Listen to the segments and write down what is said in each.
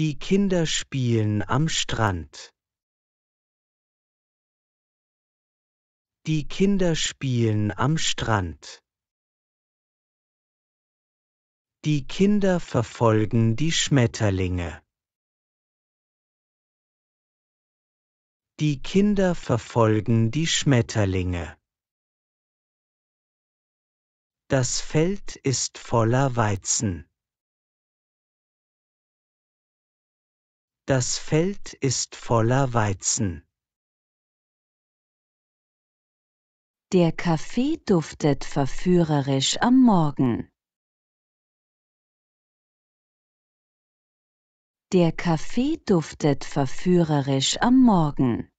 Die Kinder spielen am Strand. Die Kinder spielen am Strand. Die Kinder verfolgen die Schmetterlinge. Die Kinder verfolgen die Schmetterlinge. Das Feld ist voller Weizen. Das Feld ist voller Weizen. Der Kaffee duftet verführerisch am Morgen. Der Kaffee duftet verführerisch am Morgen.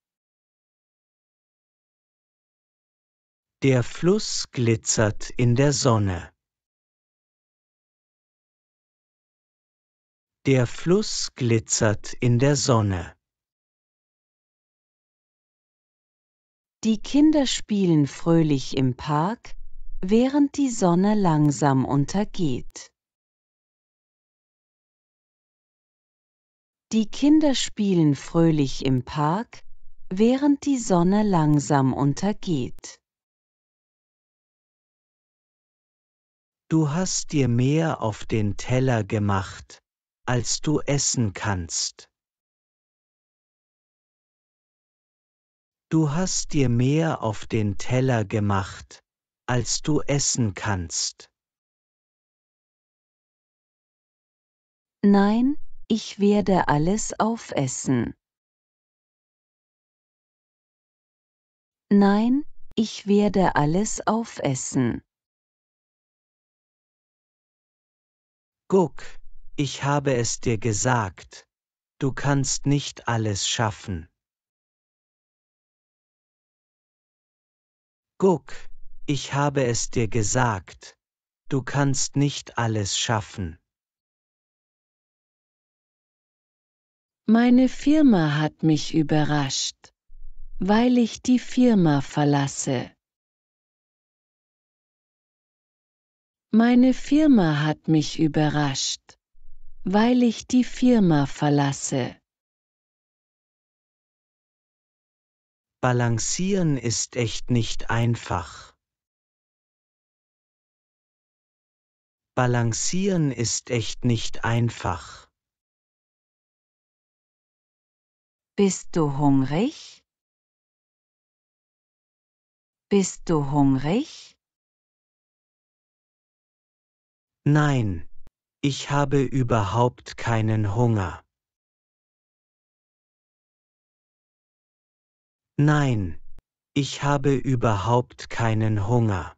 Der Fluss glitzert in der Sonne. Der Fluss glitzert in der Sonne. Die Kinder spielen fröhlich im Park, während die Sonne langsam untergeht. Die Kinder spielen fröhlich im Park, während die Sonne langsam untergeht. Du hast dir mehr auf den Teller gemacht, als du essen kannst. Du hast dir mehr auf den Teller gemacht, als du essen kannst. Nein, ich werde alles aufessen. Nein, ich werde alles aufessen. Guck, ich habe es dir gesagt, du kannst nicht alles schaffen. Guck, ich habe es dir gesagt, du kannst nicht alles schaffen. Meine Firma hat mich überrascht, weil ich die Firma verlasse. Meine Firma hat mich überrascht, weil ich die Firma verlasse. Balancieren ist echt nicht einfach. Balancieren ist echt nicht einfach. Bist du hungrig? Bist du hungrig? Nein, ich habe überhaupt keinen Hunger. Nein, ich habe überhaupt keinen Hunger.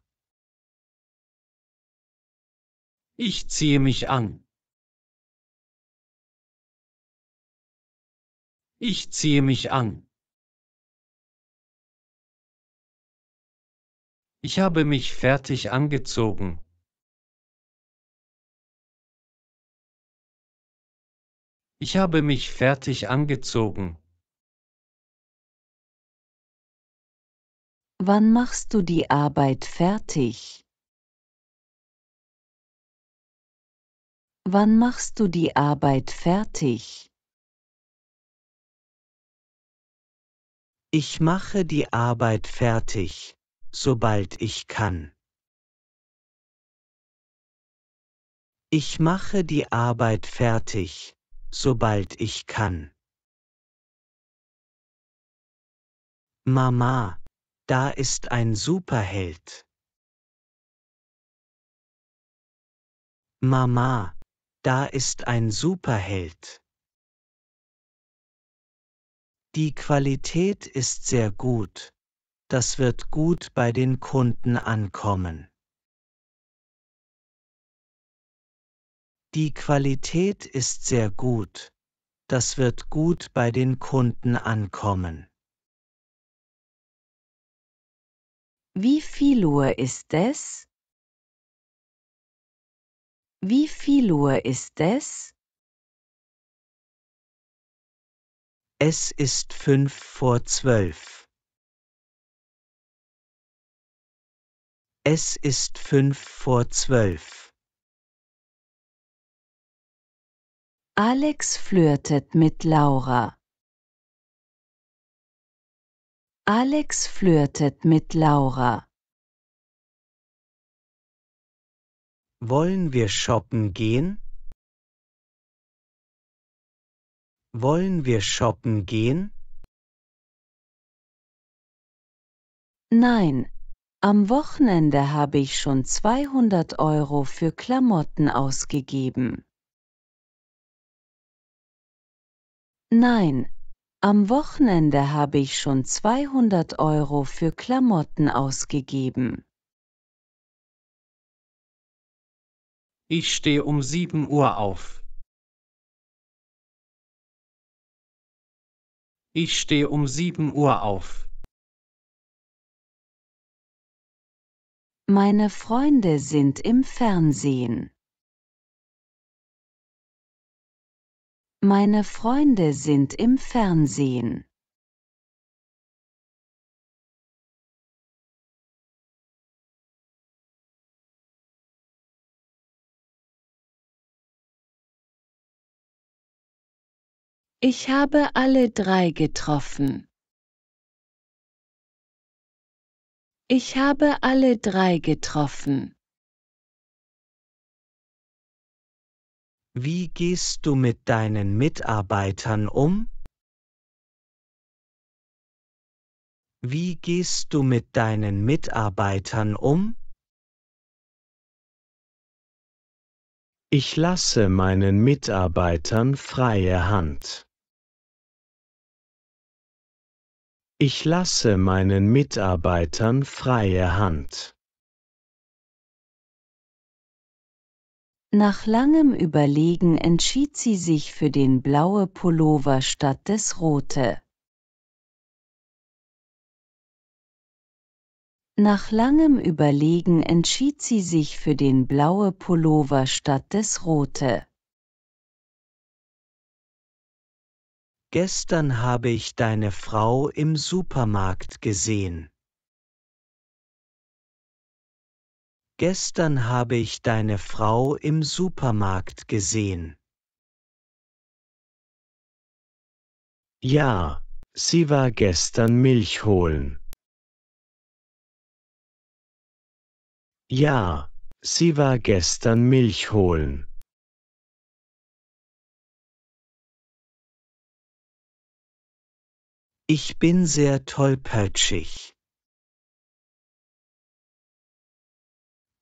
Ich ziehe mich an. Ich ziehe mich an. Ich habe mich fertig angezogen. Ich habe mich fertig angezogen. Wann machst du die Arbeit fertig? Wann machst du die Arbeit fertig? Ich mache die Arbeit fertig, sobald ich kann. Ich mache die Arbeit fertig, sobald ich kann. Mama, da ist ein Superheld. Mama, da ist ein Superheld. Die Qualität ist sehr gut. Das wird gut bei den Kunden ankommen. Die Qualität ist sehr gut. Das wird gut bei den Kunden ankommen. Wie viel Uhr ist es? Wie viel Uhr ist es? Es ist fünf vor zwölf. Es ist fünf vor zwölf. Alex flirtet mit Laura. Alex flirtet mit Laura. Wollen wir shoppen gehen? Wollen wir shoppen gehen? Nein, am Wochenende habe ich schon 200 Euro für Klamotten ausgegeben. Nein, am Wochenende habe ich schon 200 Euro für Klamotten ausgegeben. Ich stehe um 7 Uhr auf. Ich stehe um 7 Uhr auf. Meine Freunde sind im Fernsehen. Meine Freunde sind im Fernsehen. Ich habe alle drei getroffen. Ich habe alle drei getroffen. Wie gehst du mit deinen Mitarbeitern um? Wie gehst du mit deinen Mitarbeitern um? Ich lasse meinen Mitarbeitern freie Hand. Ich lasse meinen Mitarbeitern freie Hand. Nach langem Überlegen entschied sie sich für den blaue Pullover statt des rote. Nach langem Überlegen entschied sie sich für den blaue Pullover statt des rote. Gestern habe ich deine Frau im Supermarkt gesehen. Gestern habe ich deine Frau im Supermarkt gesehen. Ja, sie war gestern Milch holen. Ja, sie war gestern Milch holen. Ich bin sehr tollpatschig.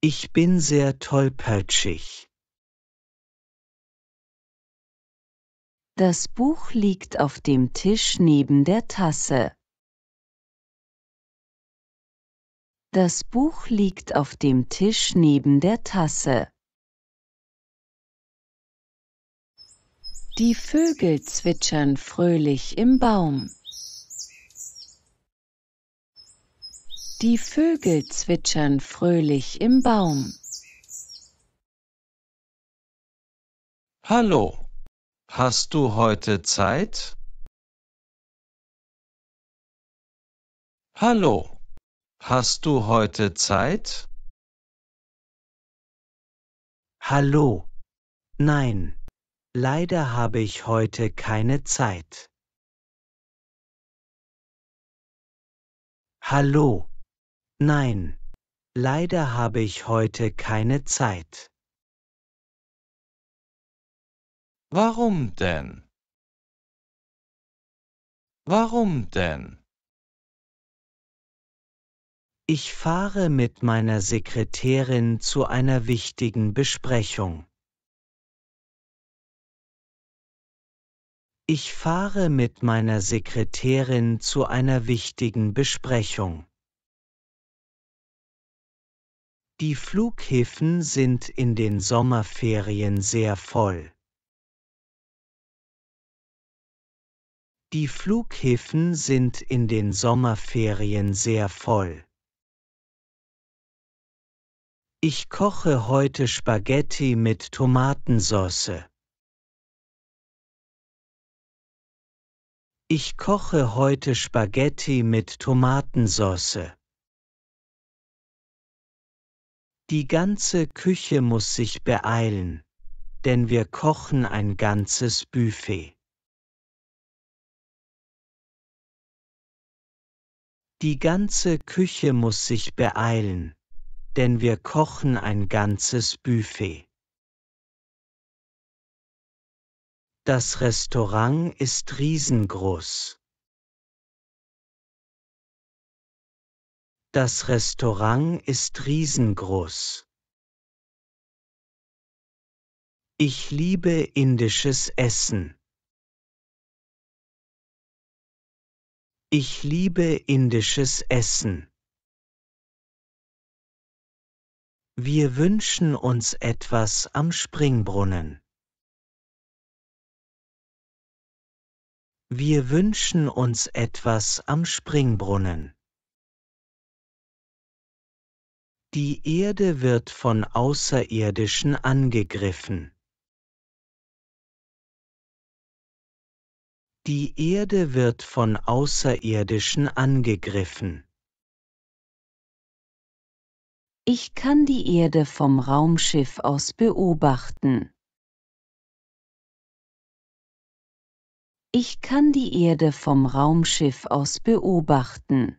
Ich bin sehr tollpatschig. Das Buch liegt auf dem Tisch neben der Tasse. Das Buch liegt auf dem Tisch neben der Tasse. Die Vögel zwitschern fröhlich im Baum. Die Vögel zwitschern fröhlich im Baum. Hallo, hast du heute Zeit? Hallo, hast du heute Zeit? Hallo, nein, leider habe ich heute keine Zeit. Hallo, Nein, leider habe ich heute keine Zeit. Warum denn? Warum denn? Ich fahre mit meiner Sekretärin zu einer wichtigen Besprechung. Ich fahre mit meiner Sekretärin zu einer wichtigen Besprechung. Die Flughäfen sind in den Sommerferien sehr voll. Die Flughäfen sind in den Sommerferien sehr voll. Ich koche heute Spaghetti mit Tomatensauce. Ich koche heute Spaghetti mit Tomatensauce. Die ganze Küche muss sich beeilen, denn wir kochen ein ganzes Buffet. Die ganze Küche muss sich beeilen, denn wir kochen ein ganzes Buffet. Das Restaurant ist riesengroß. Das Restaurant ist riesengroß. Ich liebe indisches Essen. Ich liebe indisches Essen. Wir wünschen uns etwas am Springbrunnen. Wir wünschen uns etwas am Springbrunnen. Die Erde wird von Außerirdischen angegriffen. Die Erde wird von Außerirdischen angegriffen. Ich kann die Erde vom Raumschiff aus beobachten. Ich kann die Erde vom Raumschiff aus beobachten.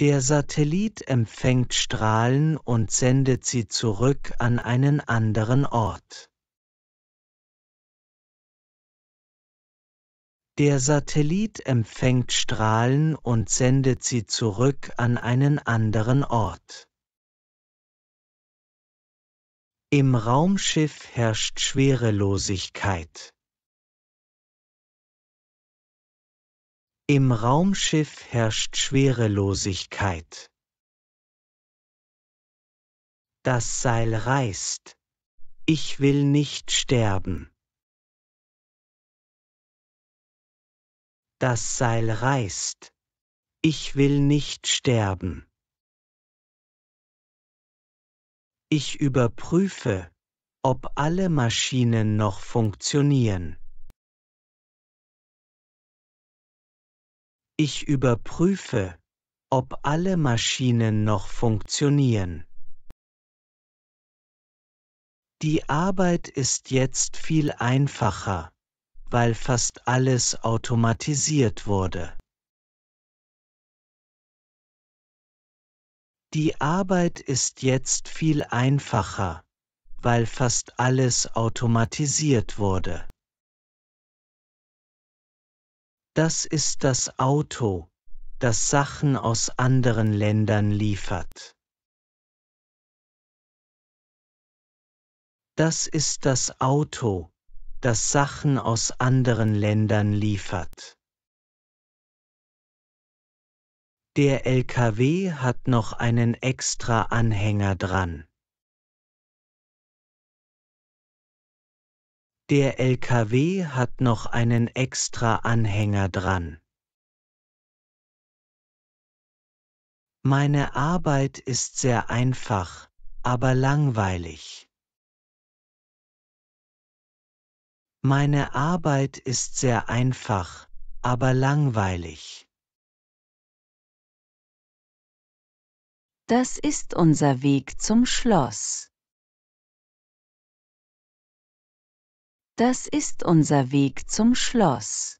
Der Satellit empfängt Strahlen und sendet sie zurück an einen anderen Ort. Der Satellit empfängt Strahlen und sendet sie zurück an einen anderen Ort. Im Raumschiff herrscht Schwerelosigkeit. Im Raumschiff herrscht Schwerelosigkeit. Das Seil reißt. Ich will nicht sterben. Das Seil reißt. Ich will nicht sterben. Ich überprüfe, ob alle Maschinen noch funktionieren. Ich überprüfe, ob alle Maschinen noch funktionieren. Die Arbeit ist jetzt viel einfacher, weil fast alles automatisiert wurde. Die Arbeit ist jetzt viel einfacher, weil fast alles automatisiert wurde. Das ist das Auto, das Sachen aus anderen Ländern liefert. Das ist das Auto, das Sachen aus anderen Ländern liefert. Der LKW hat noch einen extra Anhänger dran. Der LKW hat noch einen extra Anhänger dran. Meine Arbeit ist sehr einfach, aber langweilig. Meine Arbeit ist sehr einfach, aber langweilig. Das ist unser Weg zum Schloss. Das ist unser Weg zum Schloss.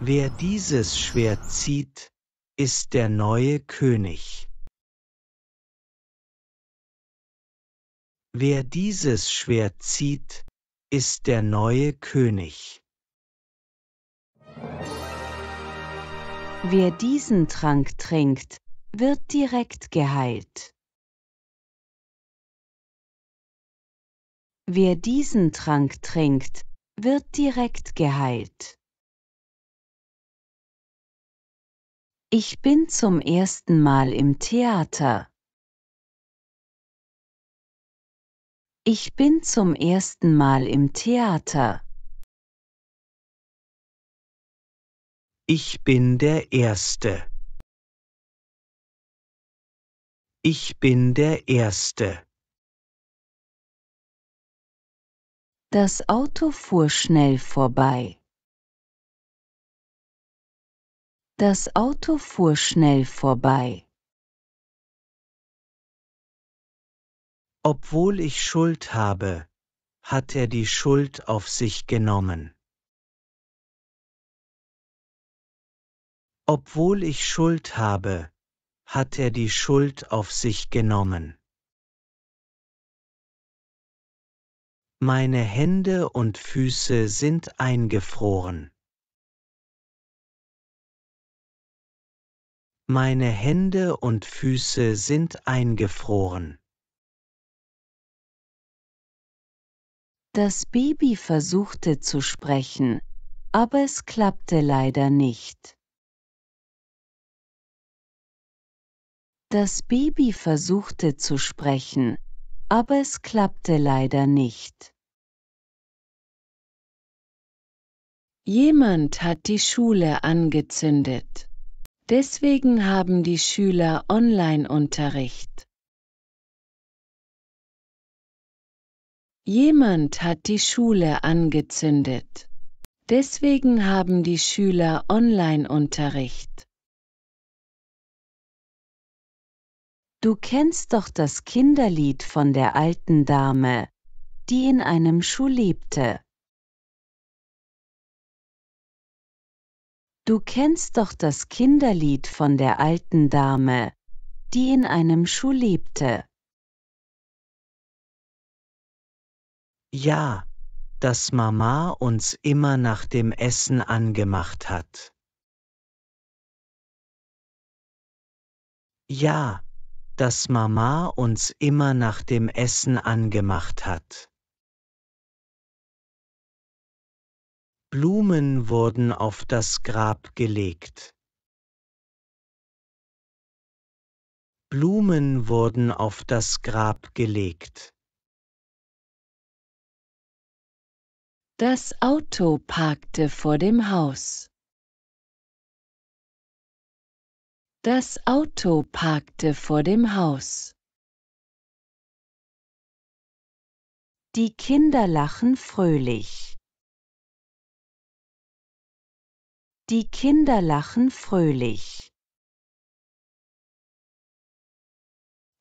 Wer dieses Schwert zieht, ist der neue König. Wer dieses Schwert zieht, ist der neue König. Wer diesen Trank trinkt, wird direkt geheilt. Wer diesen Trank trinkt, wird direkt geheilt. Ich bin zum ersten Mal im Theater. Ich bin zum ersten Mal im Theater. Ich bin der Erste. Ich bin der Erste. Das Auto fuhr schnell vorbei. Das Auto fuhr schnell vorbei. Obwohl ich Schuld habe, hat er die Schuld auf sich genommen. Obwohl ich Schuld habe, hat er die Schuld auf sich genommen. Meine Hände und Füße sind eingefroren. Meine Hände und Füße sind eingefroren. Das Baby versuchte zu sprechen, aber es klappte leider nicht. Das Baby versuchte zu sprechen, aber es klappte leider nicht. Jemand hat die Schule angezündet. Deswegen haben die Schüler Online-Unterricht. Jemand hat die Schule angezündet. Deswegen haben die Schüler Online-Unterricht. Du kennst doch das Kinderlied von der alten Dame, die in einem Schuh lebte. Du kennst doch das Kinderlied von der alten Dame, die in einem Schuh lebte. Ja, dass Mama uns immer nach dem Essen angemacht hat. Ja, dass Mama uns immer nach dem Essen angemacht hat. Blumen wurden auf das Grab gelegt. Blumen wurden auf das Grab gelegt. Das Auto parkte vor dem Haus. Das Auto parkte vor dem Haus. Die Kinder lachen fröhlich. Die Kinder lachen fröhlich.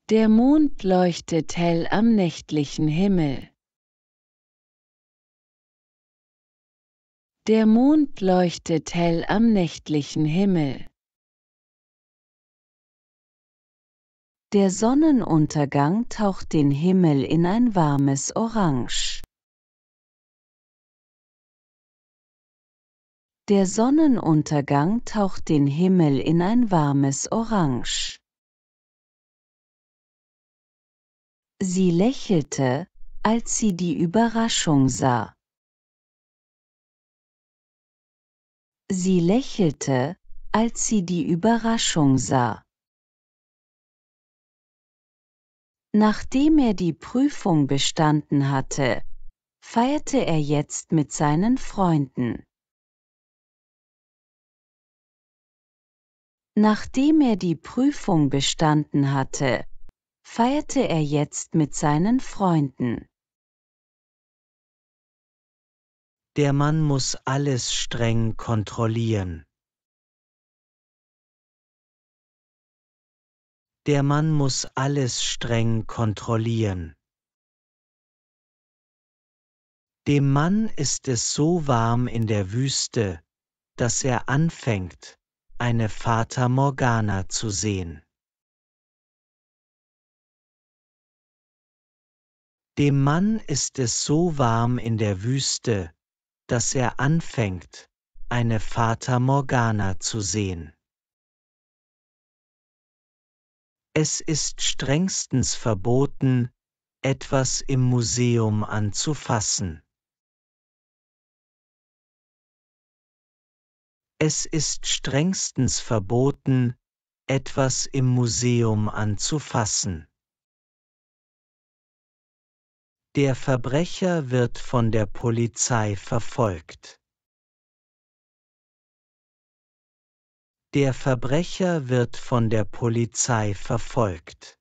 Der Mond leuchtet hell am nächtlichen Himmel. Der Mond leuchtet hell am nächtlichen Himmel. Der Sonnenuntergang taucht den Himmel in ein warmes Orange. Der Sonnenuntergang taucht den Himmel in ein warmes Orange. Sie lächelte, als sie die Überraschung sah. Sie lächelte, als sie die Überraschung sah. Nachdem er die Prüfung bestanden hatte, feierte er jetzt mit seinen Freunden. Nachdem er die Prüfung bestanden hatte, feierte er jetzt mit seinen Freunden. Der Mann muss alles streng kontrollieren. Der Mann muss alles streng kontrollieren. Dem Mann ist es so warm in der Wüste, dass er anfängt, eine Fata Morgana zu sehen. Dem Mann ist es so warm in der Wüste, dass er anfängt, eine Fata Morgana zu sehen. Es ist strengstens verboten, etwas im Museum anzufassen. Es ist strengstens verboten, etwas im Museum anzufassen. Der Verbrecher wird von der Polizei verfolgt. Der Verbrecher wird von der Polizei verfolgt.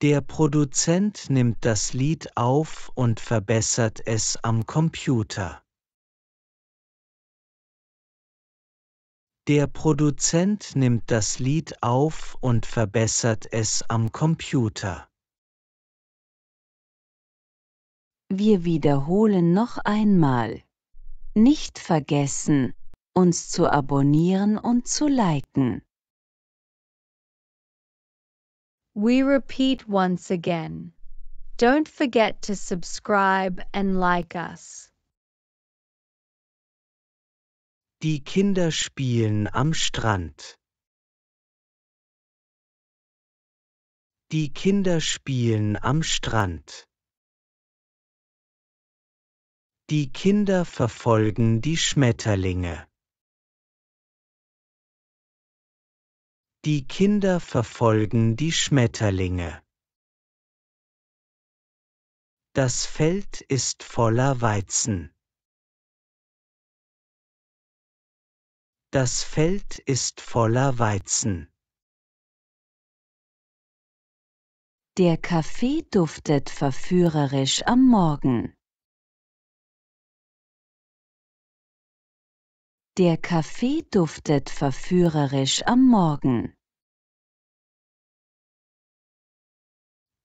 Der Produzent nimmt das Lied auf und verbessert es am Computer. Der Produzent nimmt das Lied auf und verbessert es am Computer. Wir wiederholen noch einmal. Nicht vergessen, uns zu abonnieren und zu liken. We repeat once again. Don't forget to subscribe and like us. Die Kinder spielen am Strand. Die Kinder spielen am Strand. Die Kinder verfolgen die Schmetterlinge. Die Kinder verfolgen die Schmetterlinge. Das Feld ist voller Weizen. Das Feld ist voller Weizen. Der Kaffee duftet verführerisch am Morgen. Der Kaffee duftet verführerisch am Morgen.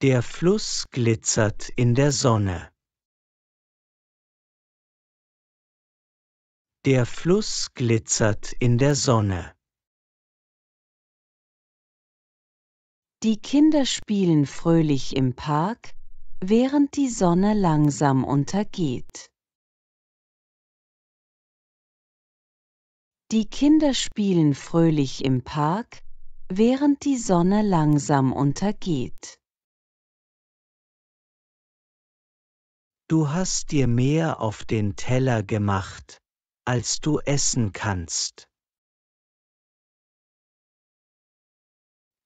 Der Fluss glitzert in der Sonne. Der Fluss glitzert in der Sonne. Die Kinder spielen fröhlich im Park, während die Sonne langsam untergeht. Die Kinder spielen fröhlich im Park, während die Sonne langsam untergeht. Du hast dir mehr auf den Teller gemacht, als du essen kannst.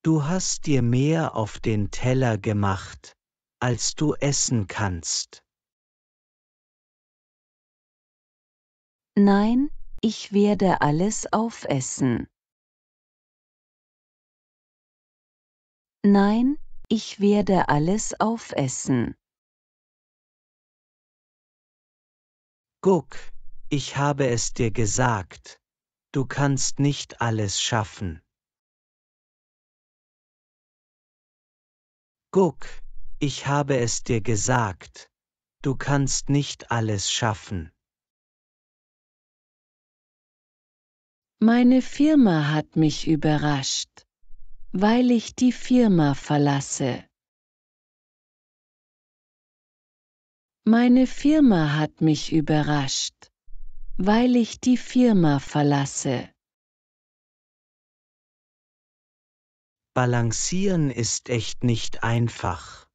Du hast dir mehr auf den Teller gemacht, als du essen kannst. Nein, ich werde alles aufessen. Nein, ich werde alles aufessen. Guck, ich habe es dir gesagt, du kannst nicht alles schaffen. Guck, ich habe es dir gesagt, du kannst nicht alles schaffen. Meine Firma hat mich überrascht, weil ich die Firma verlasse. Meine Firma hat mich überrascht, weil ich die Firma verlasse. Balancieren ist echt nicht einfach.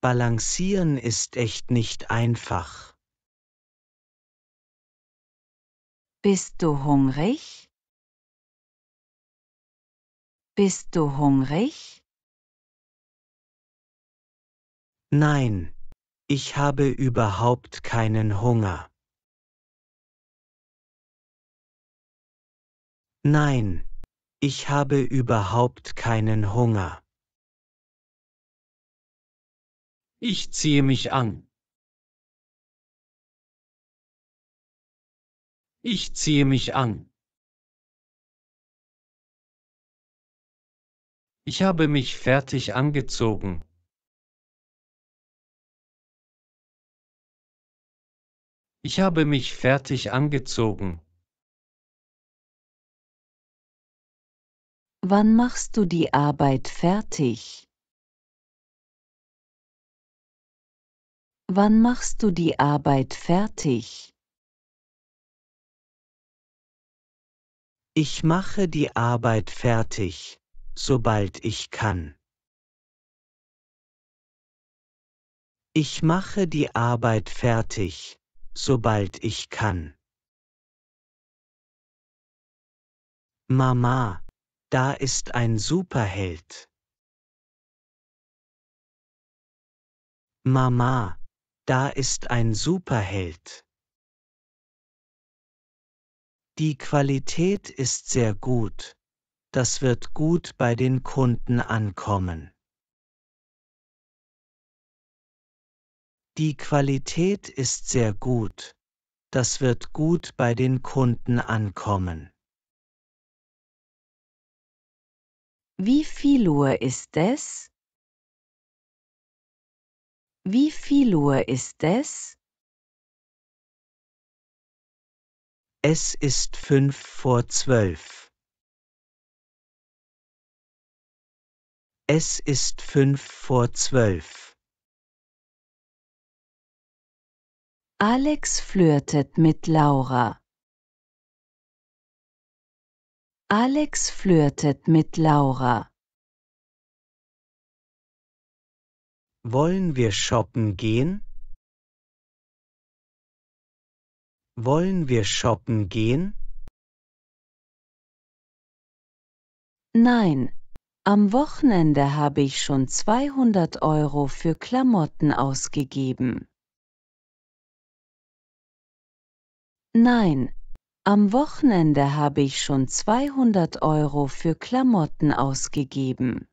Balancieren ist echt nicht einfach. Bist du hungrig? Bist du hungrig? Nein, ich habe überhaupt keinen Hunger. Nein, ich habe überhaupt keinen Hunger. Ich ziehe mich an. Ich ziehe mich an. Ich habe mich fertig angezogen. Ich habe mich fertig angezogen. Wann machst du die Arbeit fertig? Wann machst du die Arbeit fertig? Ich mache die Arbeit fertig, sobald ich kann. Ich mache die Arbeit fertig, sobald ich kann. Mama, da ist ein Superheld. Mama, da ist ein Superheld. Die Qualität ist sehr gut. Das wird gut bei den Kunden ankommen. Die Qualität ist sehr gut. Das wird gut bei den Kunden ankommen. Wie viel Uhr ist es? Wie viel Uhr ist es? Es ist fünf vor zwölf. Es ist fünf vor zwölf. Alex flirtet mit Laura. Alex flirtet mit Laura. Wollen wir shoppen gehen? Wollen wir shoppen gehen? Nein, am Wochenende habe ich schon 200 Euro für Klamotten ausgegeben. Nein, am Wochenende habe ich schon 200 Euro für Klamotten ausgegeben.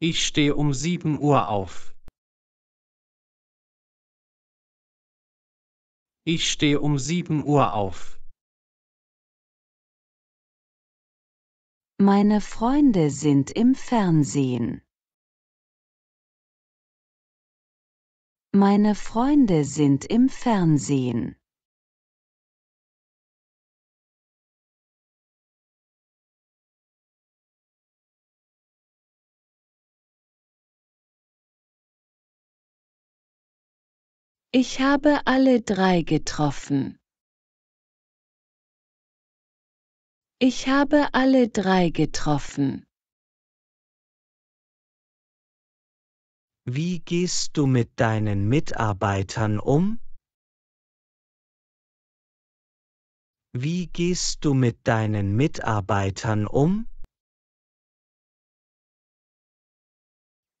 Ich stehe um 7 Uhr auf. Ich stehe um 7 Uhr auf. Meine Freunde sind im Fernsehen. Meine Freunde sind im Fernsehen. Ich habe alle drei getroffen. Ich habe alle drei getroffen. Wie gehst du mit deinen Mitarbeitern um? Wie gehst du mit deinen Mitarbeitern um?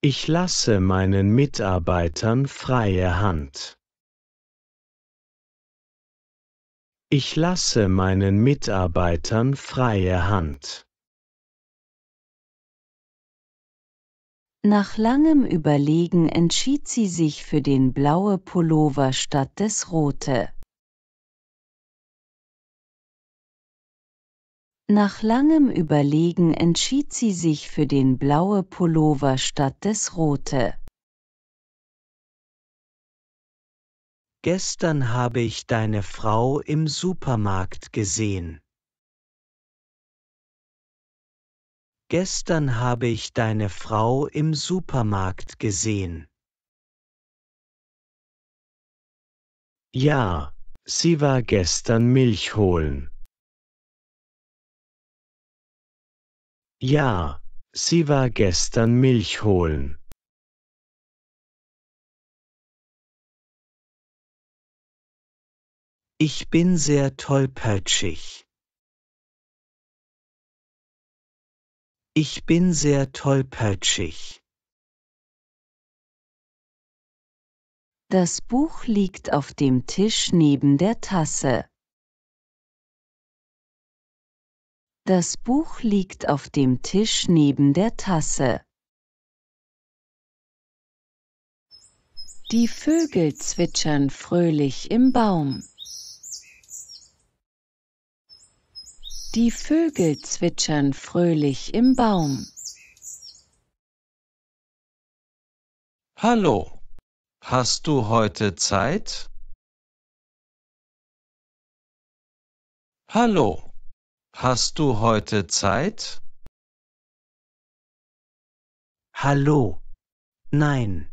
Ich lasse meinen Mitarbeitern freie Hand. Ich lasse meinen Mitarbeitern freie Hand. Nach langem Überlegen entschied sie sich für den blaue Pullover statt des rote. Nach langem Überlegen entschied sie sich für den blaue Pullover statt des rote. Gestern habe ich deine Frau im Supermarkt gesehen. Gestern habe ich deine Frau im Supermarkt gesehen. Ja, sie war gestern Milch holen. Ja, sie war gestern Milch holen. Ich bin sehr tollpatschig. Ich bin sehr tollpatschig. Das Buch liegt auf dem Tisch neben der Tasse. Das Buch liegt auf dem Tisch neben der Tasse. Die Vögel zwitschern fröhlich im Baum. Die Vögel zwitschern fröhlich im Baum. Hallo, hast du heute Zeit? Hallo, hast du heute Zeit? Hallo, nein,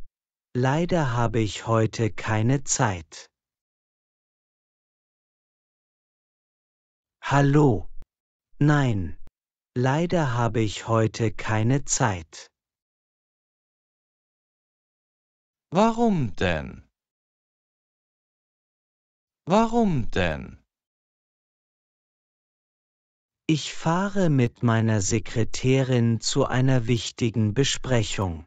leider habe ich heute keine Zeit. Hallo, Nein, leider habe ich heute keine Zeit. Warum denn? Warum denn? Ich fahre mit meiner Sekretärin zu einer wichtigen Besprechung.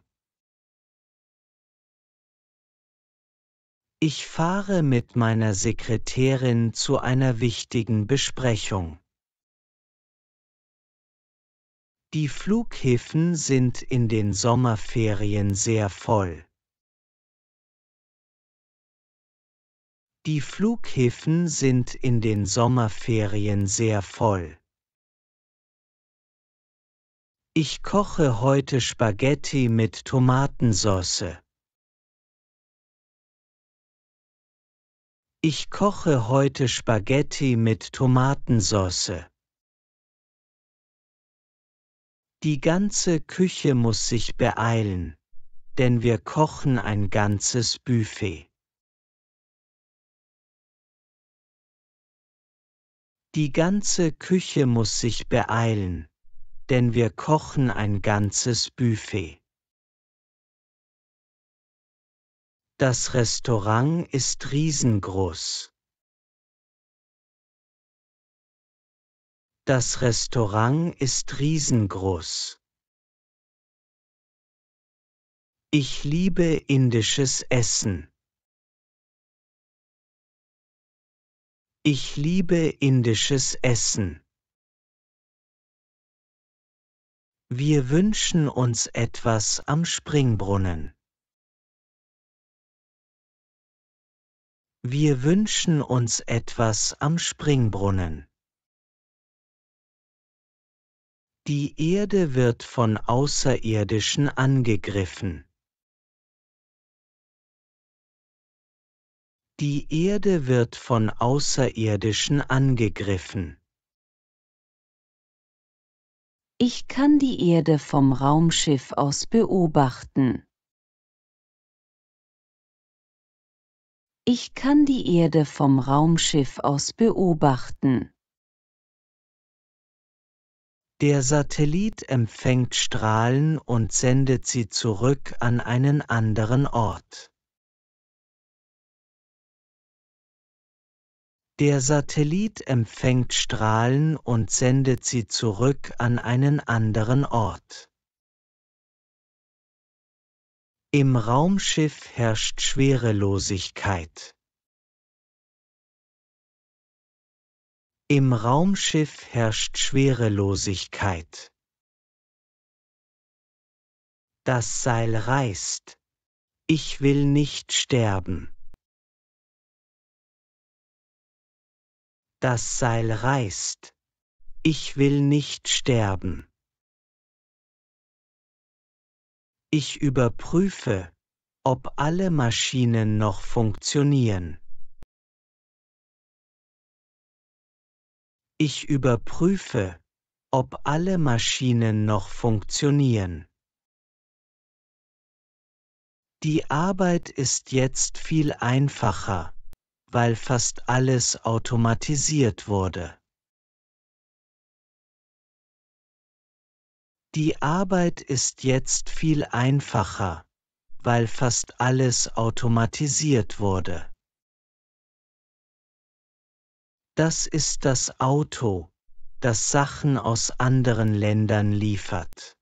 Ich fahre mit meiner Sekretärin zu einer wichtigen Besprechung. Die Flughäfen sind in den Sommerferien sehr voll. Die Flughäfen sind in den Sommerferien sehr voll. Ich koche heute Spaghetti mit Tomatensauce. Ich koche heute Spaghetti mit Tomatensauce. Die ganze Küche muss sich beeilen, denn wir kochen ein ganzes Buffet. Die ganze Küche muss sich beeilen, denn wir kochen ein ganzes Buffet. Das Restaurant ist riesengroß. Das Restaurant ist riesengroß. Ich liebe indisches Essen. Ich liebe indisches Essen. Wir wünschen uns etwas am Springbrunnen. Wir wünschen uns etwas am Springbrunnen. Die Erde wird von Außerirdischen angegriffen. Die Erde wird von Außerirdischen angegriffen. Ich kann die Erde vom Raumschiff aus beobachten. Ich kann die Erde vom Raumschiff aus beobachten. Der Satellit empfängt Strahlen und sendet sie zurück an einen anderen Ort. Der Satellit empfängt Strahlen und sendet sie zurück an einen anderen Ort. Im Raumschiff herrscht Schwerelosigkeit. Im Raumschiff herrscht Schwerelosigkeit. Das Seil reißt. Ich will nicht sterben. Das Seil reißt. Ich will nicht sterben. Ich überprüfe, ob alle Maschinen noch funktionieren. Ich überprüfe, ob alle Maschinen noch funktionieren. Die Arbeit ist jetzt viel einfacher, weil fast alles automatisiert wurde. Die Arbeit ist jetzt viel einfacher, weil fast alles automatisiert wurde das ist das Auto, das Sachen aus anderen Ländern liefert.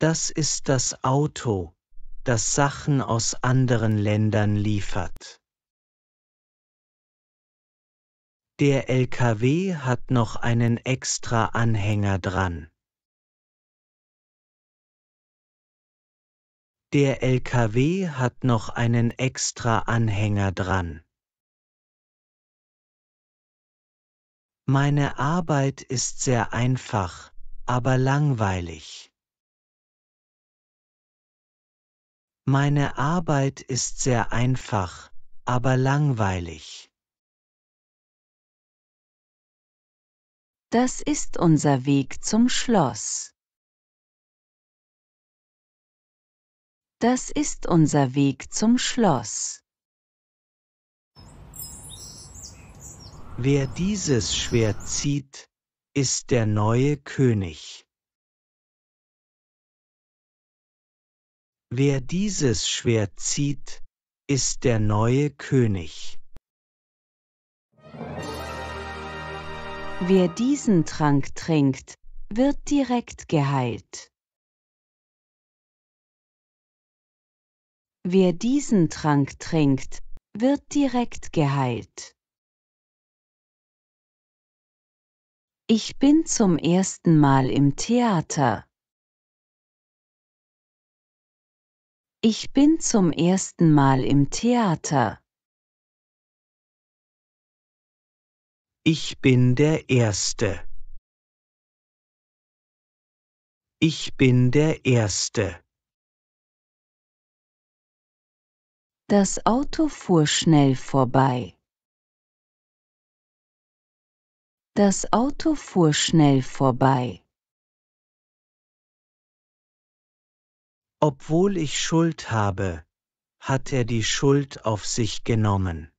Das ist das Auto, das Sachen aus anderen Ländern liefert. Der LKW hat noch einen extra Anhänger dran. Der LKW hat noch einen extra Anhänger dran. Meine Arbeit ist sehr einfach, aber langweilig. Meine Arbeit ist sehr einfach, aber langweilig. Das ist unser Weg zum Schloss. Das ist unser Weg zum Schloss. Wer dieses Schwert zieht, ist der neue König. Wer dieses Schwert zieht, ist der neue König. Wer diesen Trank trinkt, wird direkt geheilt. Wer diesen Trank trinkt, wird direkt geheilt. Ich bin zum ersten Mal im Theater. Ich bin zum ersten Mal im Theater. Ich bin der Erste. Ich bin der Erste. Das Auto fuhr schnell vorbei. Das Auto fuhr schnell vorbei. Obwohl ich Schuld habe, hat er die Schuld auf sich genommen.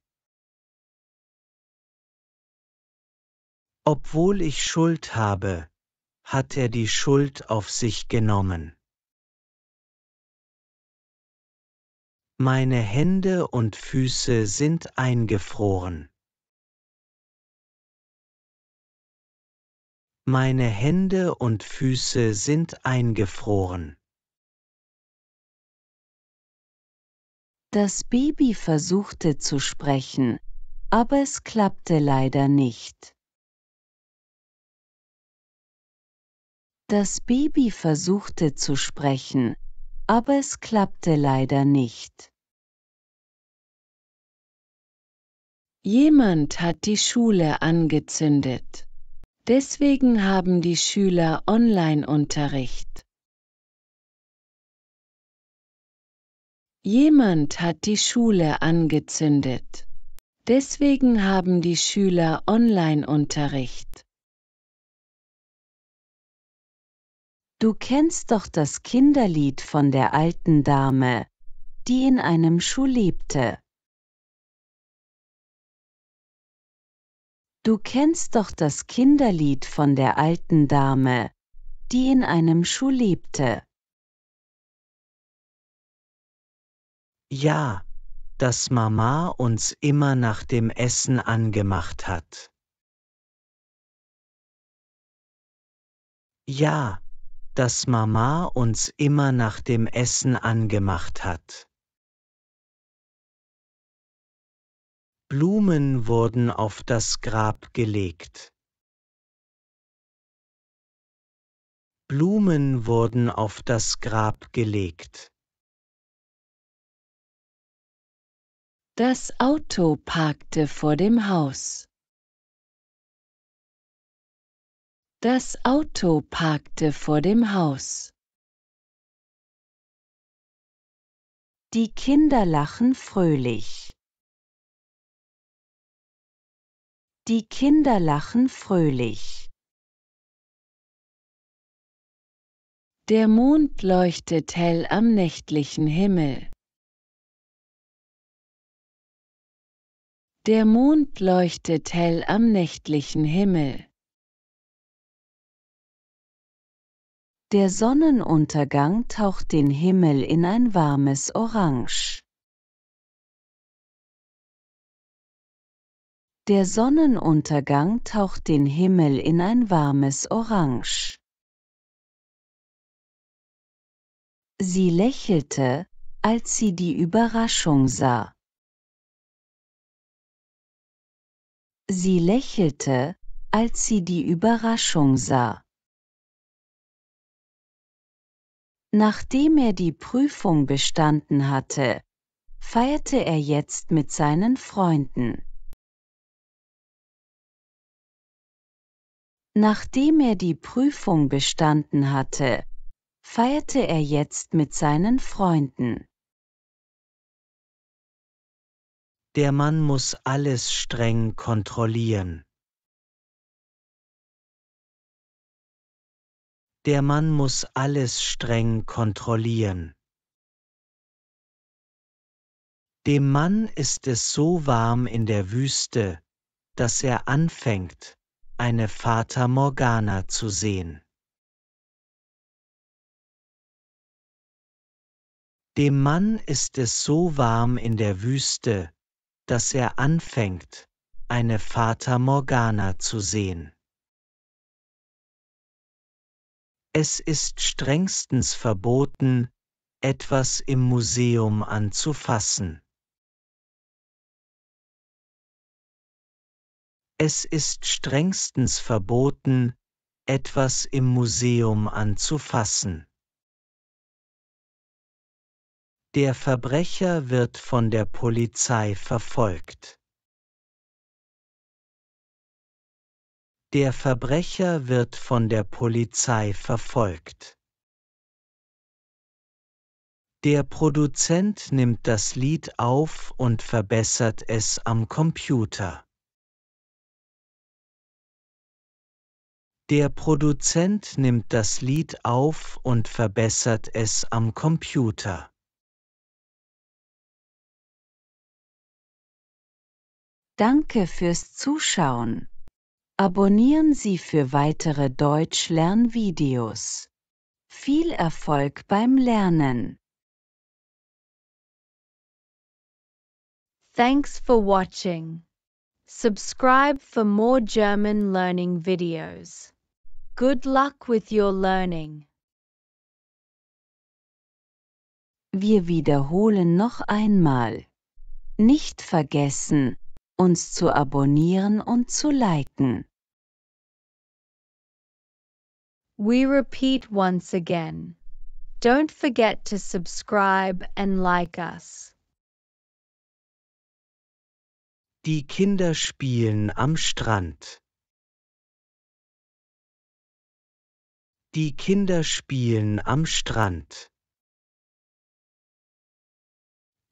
Obwohl ich Schuld habe, hat er die Schuld auf sich genommen. Meine Hände und Füße sind eingefroren. Meine Hände und Füße sind eingefroren. Das Baby versuchte zu sprechen, aber es klappte leider nicht. Das Baby versuchte zu sprechen, aber es klappte leider nicht. Jemand hat die Schule angezündet. Deswegen haben die Schüler Online-Unterricht. Jemand hat die Schule angezündet. Deswegen haben die Schüler Online-Unterricht. Du kennst doch das Kinderlied von der alten Dame, die in einem Schuh lebte. Du kennst doch das Kinderlied von der alten Dame, die in einem Schuh lebte. Ja, dass Mama uns immer nach dem Essen angemacht hat. Ja, dass Mama uns immer nach dem Essen angemacht hat. Blumen wurden auf das Grab gelegt. Blumen wurden auf das Grab gelegt. Das Auto parkte vor dem Haus. Das Auto parkte vor dem Haus. Die Kinder lachen fröhlich. Die Kinder lachen fröhlich. Der Mond leuchtet hell am nächtlichen Himmel. Der Mond leuchtet hell am nächtlichen Himmel. Der Sonnenuntergang taucht den Himmel in ein warmes Orange. Der Sonnenuntergang taucht den Himmel in ein warmes Orange. Sie lächelte, als sie die Überraschung sah. Sie lächelte, als sie die Überraschung sah. Nachdem er die Prüfung bestanden hatte, feierte er jetzt mit seinen Freunden. Nachdem er die Prüfung bestanden hatte, feierte er jetzt mit seinen Freunden. Der Mann muss alles streng kontrollieren. Der Mann muss alles streng kontrollieren. Dem Mann ist es so warm in der Wüste, dass er anfängt, eine Fata Morgana zu sehen. Dem Mann ist es so warm in der Wüste, dass er anfängt, eine Fata Morgana zu sehen. Es ist strengstens verboten, etwas im Museum anzufassen. Es ist strengstens verboten, etwas im Museum anzufassen. Der Verbrecher wird von der Polizei verfolgt. Der Verbrecher wird von der Polizei verfolgt. Der Produzent nimmt das Lied auf und verbessert es am Computer. Der Produzent nimmt das Lied auf und verbessert es am Computer. Danke fürs Zuschauen. Abonnieren Sie für weitere Deutschlernvideos. Viel Erfolg beim Lernen! Thanks for watching. Subscribe for more German learning videos. Good luck with your learning. Wir wiederholen noch einmal. Nicht vergessen, uns zu abonnieren und zu liken. We repeat once again. Don't forget to subscribe and like us. Die Kinder spielen am Strand. Die Kinder spielen am Strand.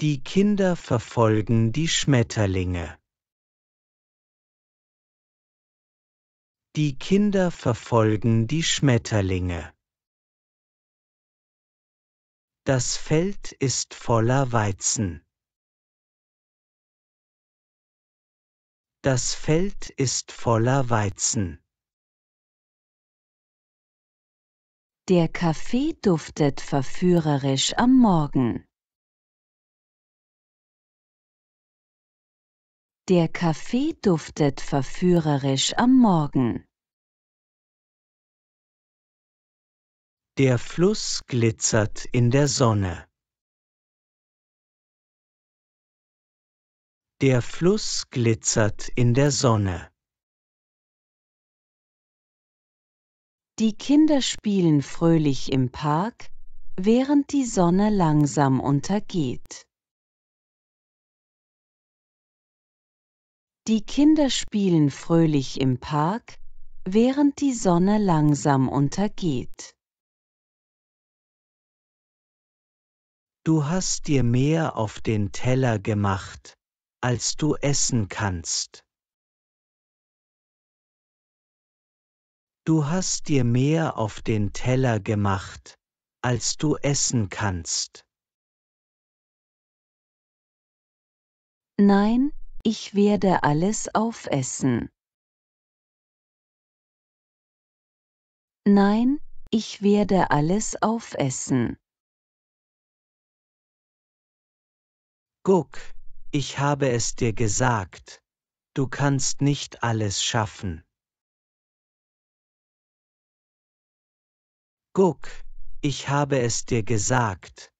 Die Kinder verfolgen die Schmetterlinge. Die Kinder verfolgen die Schmetterlinge. Das Feld ist voller Weizen. Das Feld ist voller Weizen. Der Kaffee duftet verführerisch am Morgen. Der Kaffee duftet verführerisch am Morgen. Der Fluss glitzert in der Sonne. Der Fluss glitzert in der Sonne. Die Kinder spielen fröhlich im Park, während die Sonne langsam untergeht. Die Kinder spielen fröhlich im Park, während die Sonne langsam untergeht. Du hast dir mehr auf den Teller gemacht, als du essen kannst. Du hast dir mehr auf den Teller gemacht, als du essen kannst. Nein, ich werde alles aufessen. Nein, ich werde alles aufessen. Guck, ich habe es dir gesagt, du kannst nicht alles schaffen. Guck, ich habe es dir gesagt,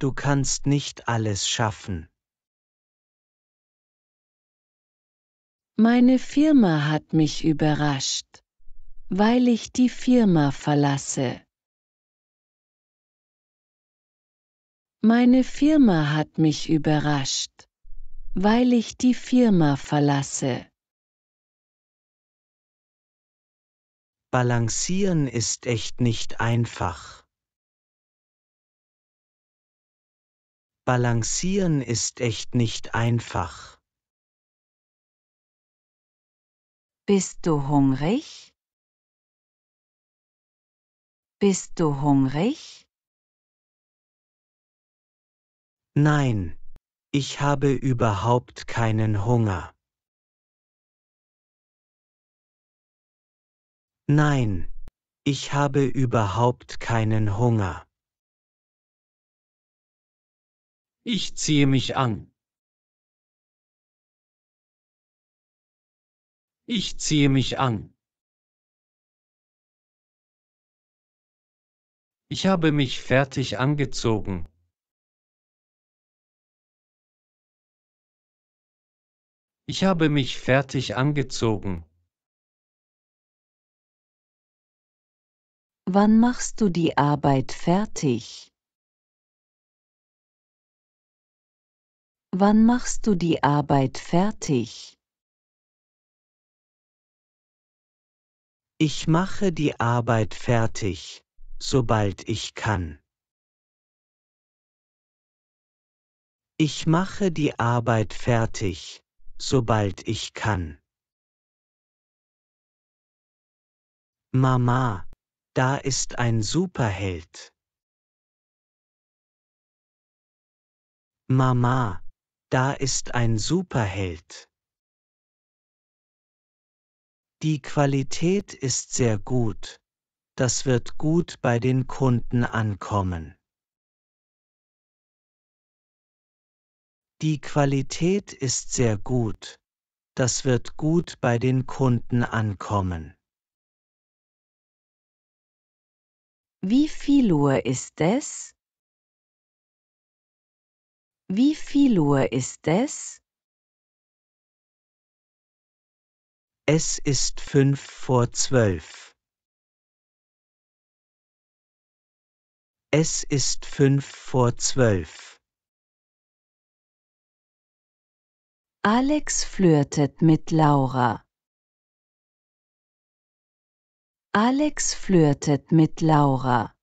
du kannst nicht alles schaffen. Meine Firma hat mich überrascht, weil ich die Firma verlasse. Meine Firma hat mich überrascht, weil ich die Firma verlasse. Balancieren ist echt nicht einfach. Balancieren ist echt nicht einfach. Bist du hungrig? Bist du hungrig? Nein, ich habe überhaupt keinen Hunger. Nein, ich habe überhaupt keinen Hunger. Ich ziehe mich an. Ich ziehe mich an. Ich habe mich fertig angezogen. Ich habe mich fertig angezogen. Wann machst du die Arbeit fertig? Wann machst du die Arbeit fertig? Ich mache die Arbeit fertig, sobald ich kann. Ich mache die Arbeit fertig, sobald ich kann. Mama, da ist ein Superheld. Mama, da ist ein Superheld. Die Qualität ist sehr gut. Das wird gut bei den Kunden ankommen. Die Qualität ist sehr gut. Das wird gut bei den Kunden ankommen. Wie viel Uhr ist es? Wie viel Uhr ist es? Es ist fünf vor zwölf. Es ist fünf vor zwölf. Alex flirtet mit Laura. Alex flirtet mit Laura.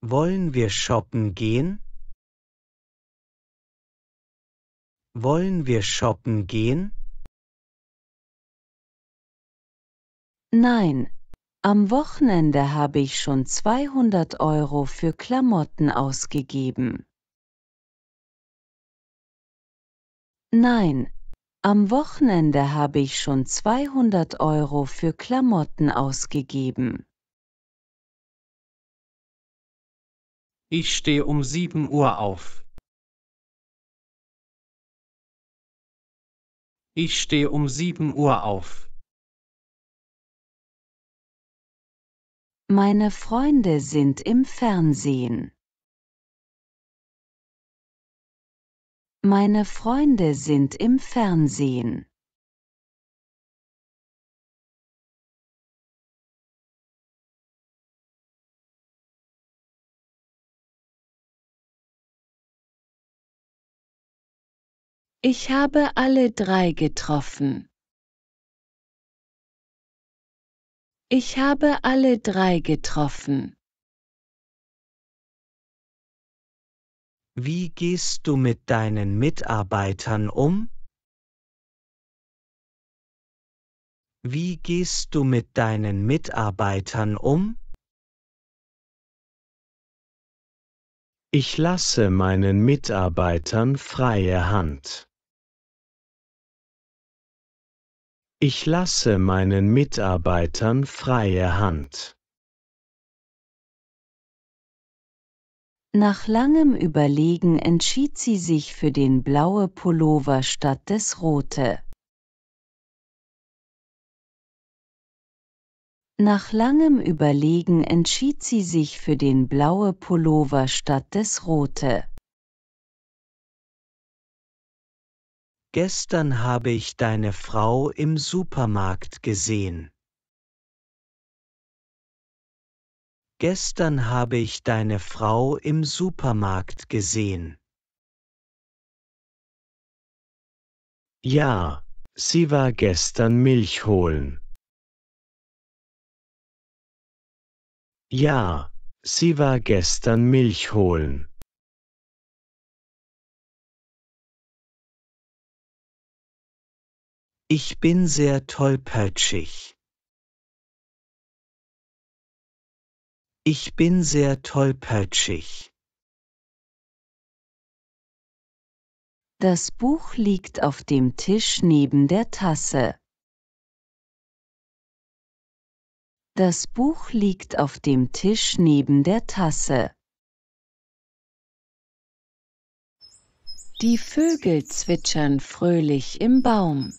Wollen wir shoppen gehen? Wollen wir shoppen gehen? Nein, am Wochenende habe ich schon 200 Euro für Klamotten ausgegeben. Nein, am Wochenende habe ich schon 200 Euro für Klamotten ausgegeben. Ich stehe um 7 Uhr auf. Ich stehe um 7 Uhr auf. Meine Freunde sind im Fernsehen. Meine Freunde sind im Fernsehen. Ich habe alle drei getroffen. Ich habe alle drei getroffen. Wie gehst du mit deinen Mitarbeitern um? Wie gehst du mit deinen Mitarbeitern um? Ich lasse meinen Mitarbeitern freie Hand. Ich lasse meinen Mitarbeitern freie Hand. Nach langem Überlegen entschied sie sich für den blaue Pullover statt des rote. Nach langem Überlegen entschied sie sich für den blaue Pullover statt des rote. Gestern habe ich deine Frau im Supermarkt gesehen. Gestern habe ich deine Frau im Supermarkt gesehen. Ja, sie war gestern Milch holen. Ja, sie war gestern Milch holen. Ich bin sehr tollpatschig. Ich bin sehr tollpatschig. Das Buch liegt auf dem Tisch neben der Tasse. Das Buch liegt auf dem Tisch neben der Tasse. Die Vögel zwitschern fröhlich im Baum.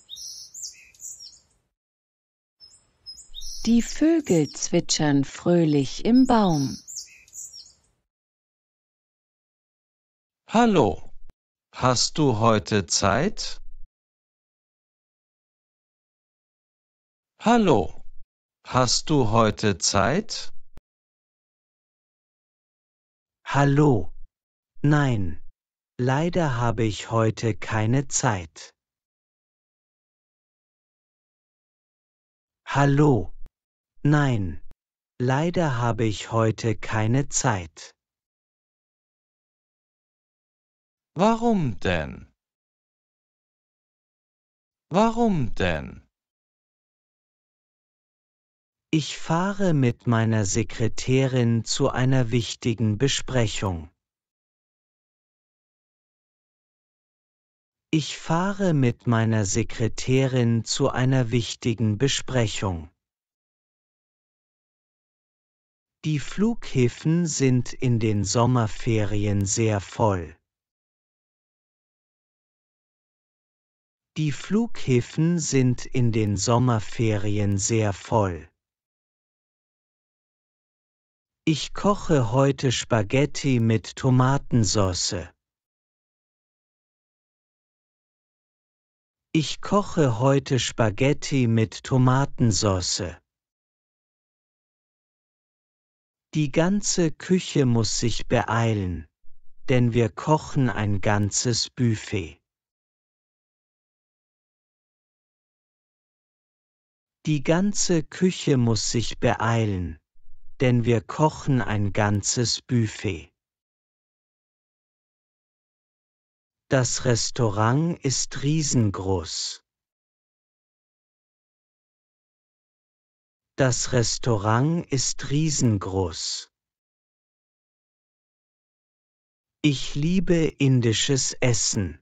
Die Vögel zwitschern fröhlich im Baum. Hallo, hast du heute Zeit? Hallo, hast du heute Zeit? Hallo, nein, leider habe ich heute keine Zeit. Hallo, Nein, leider habe ich heute keine Zeit. Warum denn? Warum denn? Ich fahre mit meiner Sekretärin zu einer wichtigen Besprechung. Ich fahre mit meiner Sekretärin zu einer wichtigen Besprechung. Die Flughäfen sind in den Sommerferien sehr voll. Die Flughäfen sind in den Sommerferien sehr voll. Ich koche heute Spaghetti mit Tomatensauce. Ich koche heute Spaghetti mit Tomatensauce. Die ganze Küche muss sich beeilen, denn wir kochen ein ganzes Buffet. Die ganze Küche muss sich beeilen, denn wir kochen ein ganzes Buffet. Das Restaurant ist riesengroß. Das Restaurant ist riesengroß. Ich liebe indisches Essen.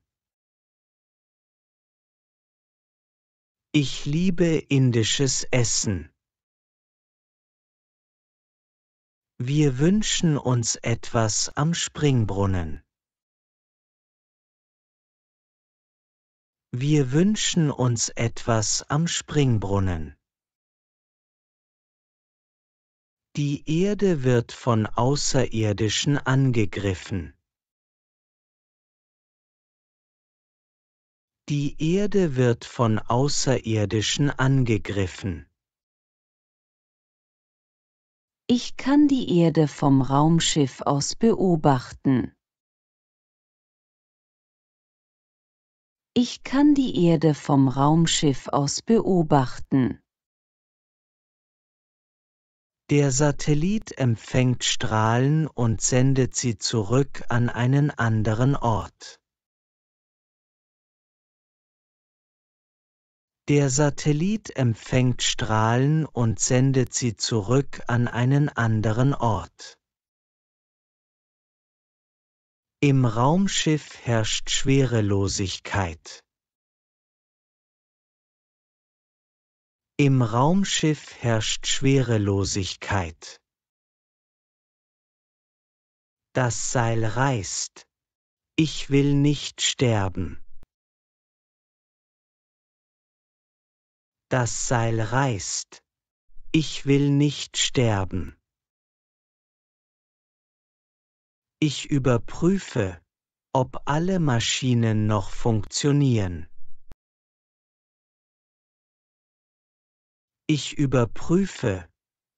Ich liebe indisches Essen. Wir wünschen uns etwas am Springbrunnen. Wir wünschen uns etwas am Springbrunnen. Die Erde wird von Außerirdischen angegriffen. Die Erde wird von Außerirdischen angegriffen. Ich kann die Erde vom Raumschiff aus beobachten. Ich kann die Erde vom Raumschiff aus beobachten. Der Satellit empfängt Strahlen und sendet sie zurück an einen anderen Ort. Der Satellit empfängt Strahlen und sendet sie zurück an einen anderen Ort. Im Raumschiff herrscht Schwerelosigkeit. Im Raumschiff herrscht Schwerelosigkeit. Das Seil reißt. Ich will nicht sterben. Das Seil reißt. Ich will nicht sterben. Ich überprüfe, ob alle Maschinen noch funktionieren. Ich überprüfe,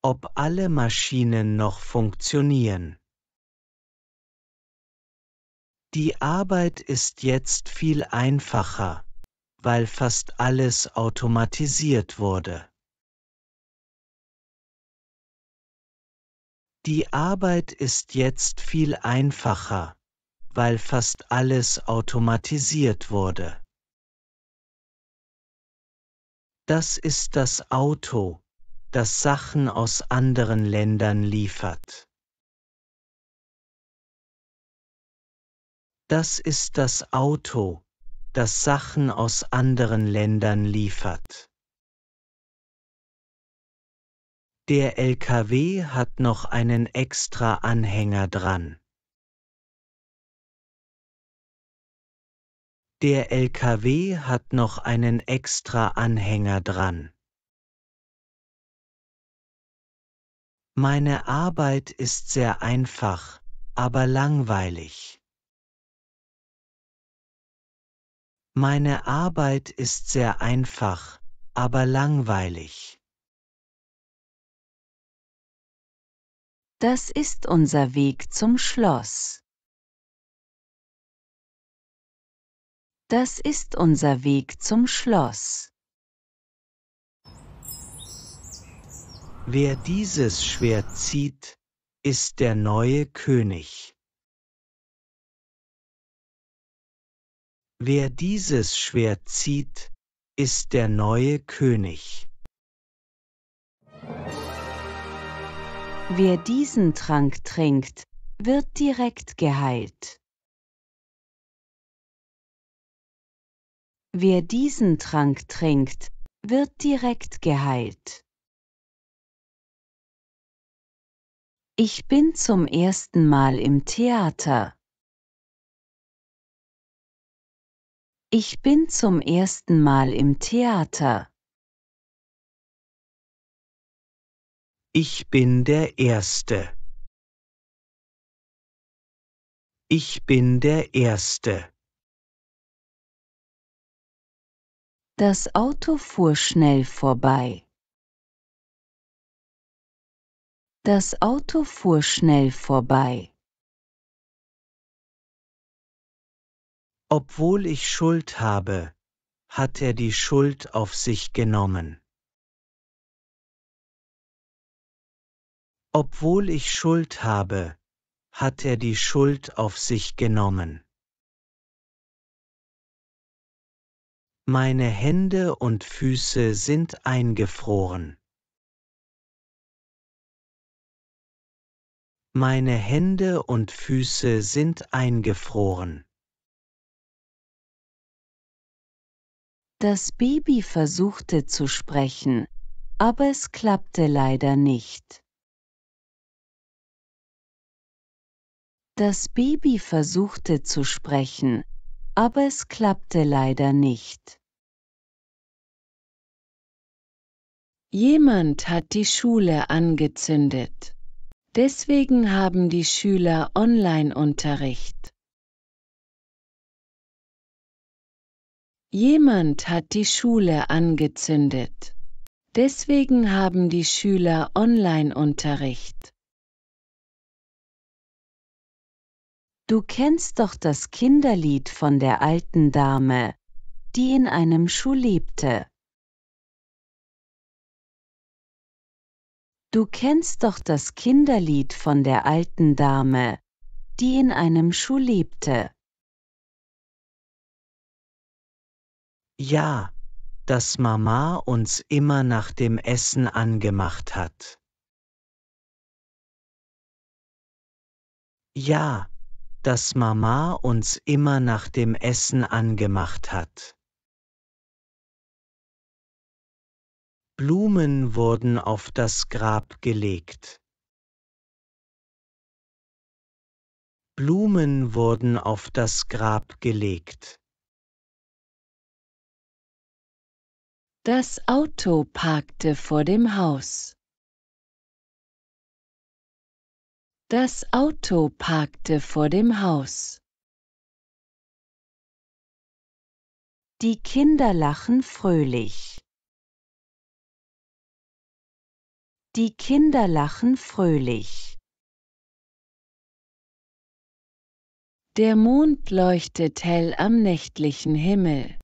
ob alle Maschinen noch funktionieren. Die Arbeit ist jetzt viel einfacher, weil fast alles automatisiert wurde. Die Arbeit ist jetzt viel einfacher, weil fast alles automatisiert wurde das ist das Auto, das Sachen aus anderen Ländern liefert. Das ist das Auto, das Sachen aus anderen Ländern liefert. Der LKW hat noch einen extra Anhänger dran. Der LKW hat noch einen extra Anhänger dran. Meine Arbeit ist sehr einfach, aber langweilig. Meine Arbeit ist sehr einfach, aber langweilig. Das ist unser Weg zum Schloss. Das ist unser Weg zum Schloss. Wer dieses Schwert zieht, ist der neue König. Wer dieses Schwert zieht, ist der neue König. Wer diesen Trank trinkt, wird direkt geheilt. Wer diesen Trank trinkt, wird direkt geheilt. Ich bin zum ersten Mal im Theater. Ich bin zum ersten Mal im Theater. Ich bin der Erste. Ich bin der Erste. Das Auto fuhr schnell vorbei. Das Auto fuhr schnell vorbei. Obwohl ich Schuld habe, hat er die Schuld auf sich genommen. Obwohl ich Schuld habe, hat er die Schuld auf sich genommen. Meine Hände und Füße sind eingefroren. Meine Hände und Füße sind eingefroren. Das Baby versuchte zu sprechen, aber es klappte leider nicht. Das Baby versuchte zu sprechen, aber es klappte leider nicht. Jemand hat die Schule angezündet. Deswegen haben die Schüler Online-Unterricht. Jemand hat die Schule angezündet. Deswegen haben die Schüler Online-Unterricht. Du kennst doch das Kinderlied von der alten Dame, die in einem Schuh lebte. Du kennst doch das Kinderlied von der alten Dame, die in einem Schuh lebte. Ja, dass Mama uns immer nach dem Essen angemacht hat. Ja, dass Mama uns immer nach dem Essen angemacht hat. Blumen wurden auf das Grab gelegt. Blumen wurden auf das Grab gelegt. Das Auto parkte vor dem Haus. Das Auto parkte vor dem Haus. Die Kinder lachen fröhlich. Die Kinder lachen fröhlich. Der Mond leuchtet hell am nächtlichen Himmel.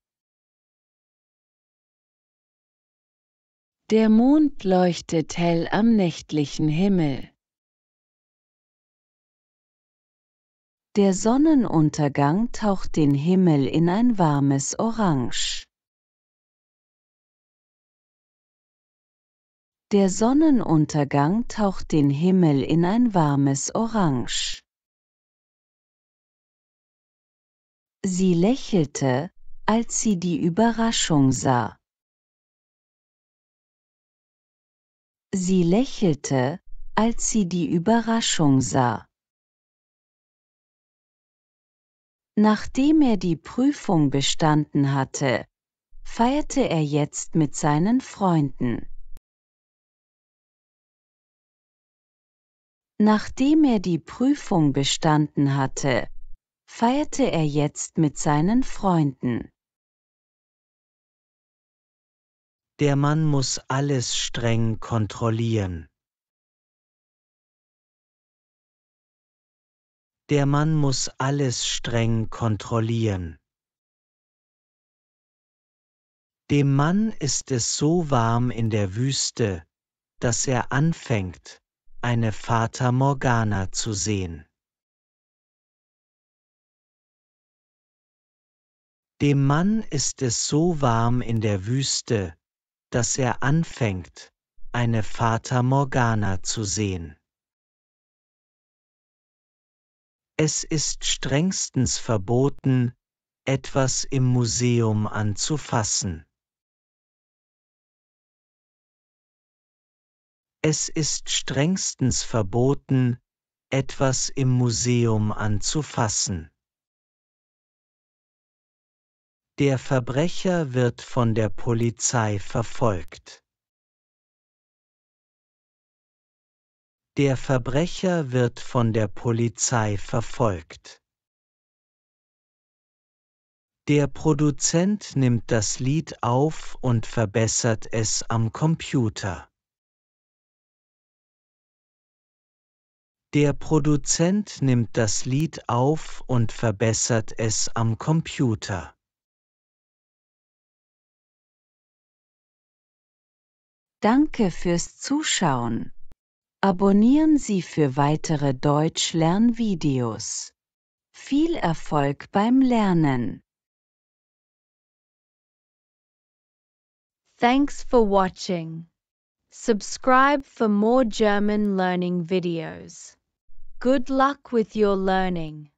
Der Mond leuchtet hell am nächtlichen Himmel. Der Sonnenuntergang taucht den Himmel in ein warmes Orange. Der Sonnenuntergang taucht den Himmel in ein warmes Orange. Sie lächelte, als sie die Überraschung sah. Sie lächelte, als sie die Überraschung sah. Nachdem er die Prüfung bestanden hatte, feierte er jetzt mit seinen Freunden. Nachdem er die Prüfung bestanden hatte, feierte er jetzt mit seinen Freunden. Der Mann muss alles streng kontrollieren. Der Mann muss alles streng kontrollieren. Dem Mann ist es so warm in der Wüste, dass er anfängt, eine Fata Morgana zu sehen. Dem Mann ist es so warm in der Wüste, dass er anfängt, eine Fata Morgana zu sehen. Es ist strengstens verboten, etwas im Museum anzufassen. Es ist strengstens verboten, etwas im Museum anzufassen. Der Verbrecher wird von der Polizei verfolgt. Der Verbrecher wird von der Polizei verfolgt. Der Produzent nimmt das Lied auf und verbessert es am Computer. Der Produzent nimmt das Lied auf und verbessert es am Computer. Danke fürs Zuschauen. Abonnieren Sie für weitere Deutschlernvideos. Viel Erfolg beim Lernen! Thanks for watching. Subscribe for more German learning videos. Good luck with your learning.